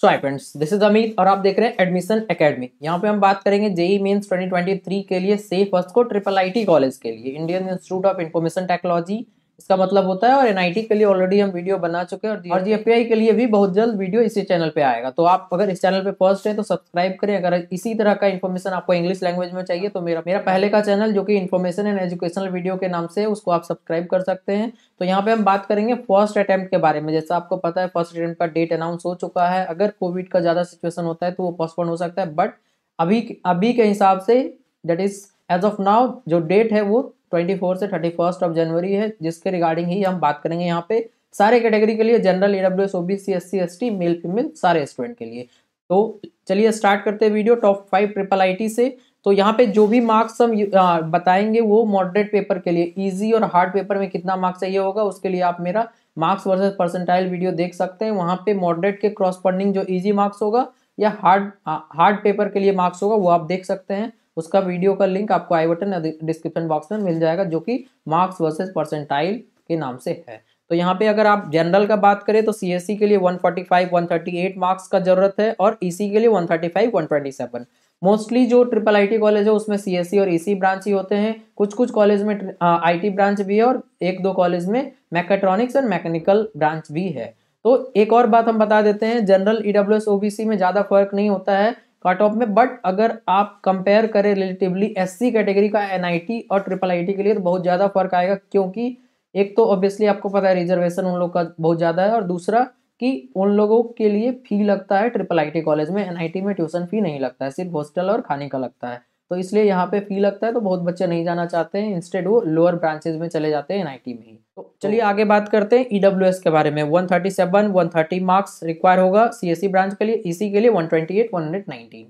so hi friends this is Amit और आप देख रहे हैं एडमिशन एकेडमी यहाँ पे हम बात करेंगे जेई ट्वेंटी 2023 के लिए सेफ फर्स्ट को ट्रिपल आईटी कॉलेज के लिए Indian Institute of Information Technology इसका मतलब होता है और एनआईटी के लिए ऑलरेडी हम वीडियो बना चुके हैं और और जीएपीआई के लिए भी बहुत जल्द वीडियो इसी चैनल पे आएगा तो आप अगर इस चैनल पे फर्स्ट है तो सब्सक्राइब करें अगर इसी तरह का इन्फॉर्मेशन आपको इंग्लिश लैंग्वेज में चाहिए तो मेरा मेरा पहले का चैनल जो कि इन्फॉर्मेशन एंड एजुकेशनल वीडियो के नाम से उसको आप सब्सक्राइब कर सकते हैं तो यहाँ पे हम बात करेंगे फर्स्ट अटैम्प्ट के बारे में जैसा आपको पता है फर्स्ट अटैम्प्ट का डेट अनाउंस हो चुका है अगर कोविड का ज़्यादा सिचुएशन होता है तो वो पोस्टपोन हो सकता है बट अभी अभी के हिसाब से that is as of now जो डेट है वो ट्वेंटी फोर से थर्टी फर्स्ट ऑफ जनवरी है जिसके रिगार्डिंग ही हम बात करेंगे यहाँ पे सारे कैटेगरी के लिए general E W S O B C S C S T male female सारे स्टूडेंट के लिए तो चलिए स्टार्ट करते हैं video top five triple I T से तो यहाँ पे जो भी मार्क्स हम बताएंगे वो मॉडरेट पेपर के लिए इजी और हार्ड पेपर में कितना मार्क्स चाहिए होगा उसके लिए आप मेरा मार्क्स वर्सेस परसेंटाइल वीडियो देख सकते हैं वहाँ पे मॉडरेट के क्रॉस पर्निंग जो इजी मार्क्स होगा या हार्ड हार्ड पेपर के लिए मार्क्स होगा वो आप देख सकते हैं उसका वीडियो का लिंक आपको आई बटन डिस्क्रिप्शन बॉक्स में मिल जाएगा जो कि मार्क्स वर्सेज परसेंटाइल के नाम से है तो यहाँ पे अगर आप जनरल का बात करें तो सी e के लिए 145, 138 मार्क्स का जरूरत है और ईसी e के लिए 135, 127 मोस्टली जो ट्रिपल आईटी कॉलेज है उसमें सी e और ईसी ब्रांच ही होते हैं कुछ कुछ कॉलेज में आईटी ब्रांच भी है और एक दो कॉलेज में मैकेट्रॉनिक्स और मैकेनिकल ब्रांच भी है तो एक और बात हम बता देते हैं जनरल ईडब्ल्यूएस ओबीसी में ज़्यादा फर्क नहीं होता है कट ऑफ में बट अगर आप कंपेयर करें रिलेटिवली एससी कैटेगरी का एनआईटी और ट्रिपल आईटी के लिए तो बहुत ज़्यादा फर्क आएगा क्योंकि एक तो ऑब्वियसली आपको पता है रिजर्वेशन उन लोग का बहुत ज़्यादा है और दूसरा कि उन लोगों के लिए फ़ी लगता है ट्रिपल आईटी कॉलेज में एनआईटी में ट्यूशन फ़ी नहीं लगता है सिर्फ हॉस्टल और खाने का लगता है तो इसलिए यहाँ पे फी लगता है तो बहुत बच्चे नहीं जाना चाहते हैं इंस्टेड वो लोअर ब्रांचेज में चले जाते हैं एनआईटी में ही तो चलिए तो आगे बात करते हैं ईडब्ल्यू e के बारे में 137 थर्टी मार्क्स रिक्वायर होगा सी ब्रांच e के लिए ई e के लिए 128 नाइनटीन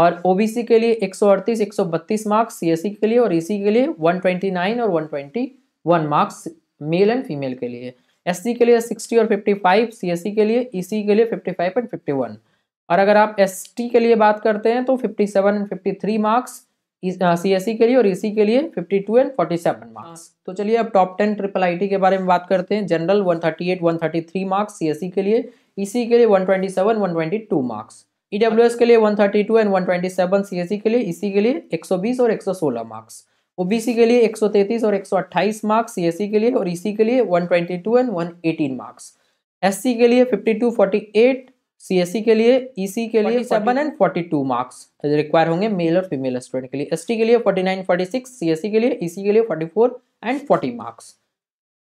और ओ के लिए सौ बत्तीस मार्क्स सी के लिए और ई के लिए नाइन और one marks male and female के लिए एस के लिए सिक्सटी और फिफ्टी फाइव के लिए ई के लिए फिफ्टी एंड फिफ्टी और अगर आप एस के लिए बात करते हैं तो fifty seven and fifty three marks C S के लिए और ई के लिए fifty two and forty seven marks तो चलिए अब टॉप टेन ट्रिपल आई के बारे में बात करते हैं general one thirty eight one thirty three marks C S के लिए ई के लिए one twenty seven one twenty two marks E W S के लिए one thirty two and one twenty seven C S के लिए ई के लिए एक सौ बीस और एक सौ सोलह मार्क्स ओ बी सी के लिए एक सौ तैतीस और एक सौ अट्ठाईस मार्क्स सी एस के लिए और ई के लिए one twenty two and one eighteen marks S C के लिए fifty two forty eight C e के लिए ईसी e के लिए seven and forty two marks require होंगे मेल और फीमेल स्टूडेंट के लिए टी के लिए forty nine forty six C के लिए ईसी e के लिए forty four and forty marks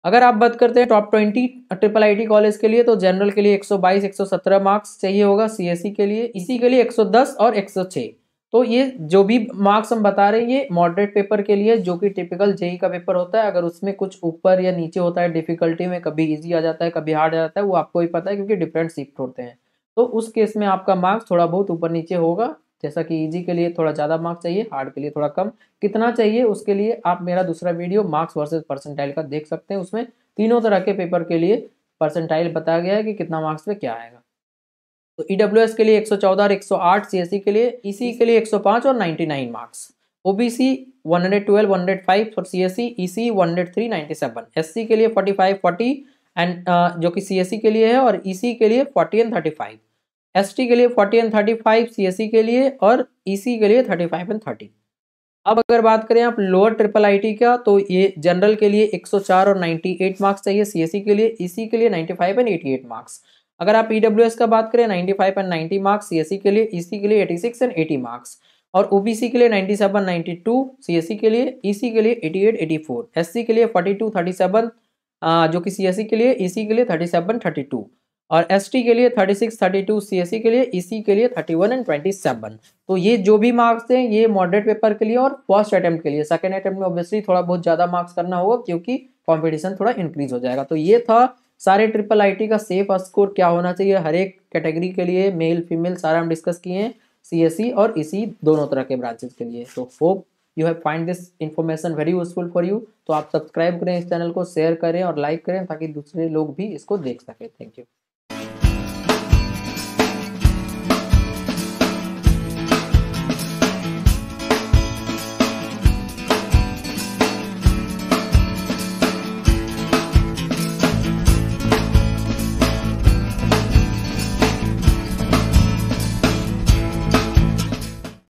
अगर आप बात करते हैं top twenty triple T college के लिए तो जनरल के लिए 122 117 मार्क्स चाहिए होगा सी के लिए इसी के लिए 110 और 106 तो ये जो भी मार्क्स हम बता रहे हैं ये मॉडरेट पेपर के लिए जो कि टिपिकल जेई का पेपर होता है अगर उसमें कुछ ऊपर या नीचे होता है डिफिकल्टी में कभी ईजी आ जाता है कभी हार्ड आ जाता है वो आपको ही पता है क्योंकि डिफरेंट शिफ्ट होते हैं तो उस केस में आपका मार्क्स थोड़ा बहुत ऊपर नीचे होगा जैसा कि ईजी के लिए थोड़ा ज़्यादा मार्क्स चाहिए हार्ड के लिए थोड़ा कम कितना चाहिए उसके लिए आप मेरा दूसरा वीडियो मार्क्स वर्सेज परसेंटाइल का देख सकते हैं उसमें तीनों तरह के पेपर के लिए परसेंटाइल बताया गया है कि कितना मार्क्स पे क्या आएगा तो ई e के लिए 114 और चौदह सीएससी e के लिए ई e के लिए 105 और 99 मार्क्स ओ 112 105 और एस सी ई सी वन के लिए 45 40 एंड जो कि सी के लिए है और ई के लिए 40 एंड 35 एस के लिए forty and thirty five C के लिए और ई के लिए थर्टी फाइव एंड थर्टी अब अगर बात करें आप लोअर ट्रिपल आईटी का तो ये जनरल के लिए 104 और 98 मार्क्स चाहिए सीएससी के लिए ईसी के लिए 95 एंड एट मार्क्स अगर आप ईडब्ल्यूएस का बात करें 95 एंड नाइन्टी मार्क्स सीएससी के लिए ईसी के लिए 86 एंड एटी मार्क्स और ओबीसी के लिए 97 92 सी के लिए ईसी के लिए 88 84 एससी के लिए थर्टी सेवन जो कि सीएससी के लिए ईसी के लिए थर्टी टू और एस के लिए 36, 32, सीएससी के लिए ईसी e के लिए 31 एंड 27 तो ये जो भी मार्क्स हैं ये मॉडरेट पेपर के लिए और फर्स्ट अटेम्प्ट के लिए सेकेंड अटेम्प्ट में ऑब्वियसली थोड़ा बहुत ज़्यादा मार्क्स करना होगा क्योंकि कॉम्पिटिशन थोड़ा इंक्रीज हो जाएगा तो ये था सारे ट्रिपल टी का सेफ स्कोर क्या होना चाहिए हर एक कैटेगरी के लिए मेल फीमेल सारा हम डिस्कस किए हैं सी e और इसी e दोनों तरह के ब्रांचेज के लिए तो hope you have find this information very useful for you तो आप सब्सक्राइब करें इस चैनल को शेयर करें और लाइक करें ताकि दूसरे लोग भी इसको देख सकें थैंक यू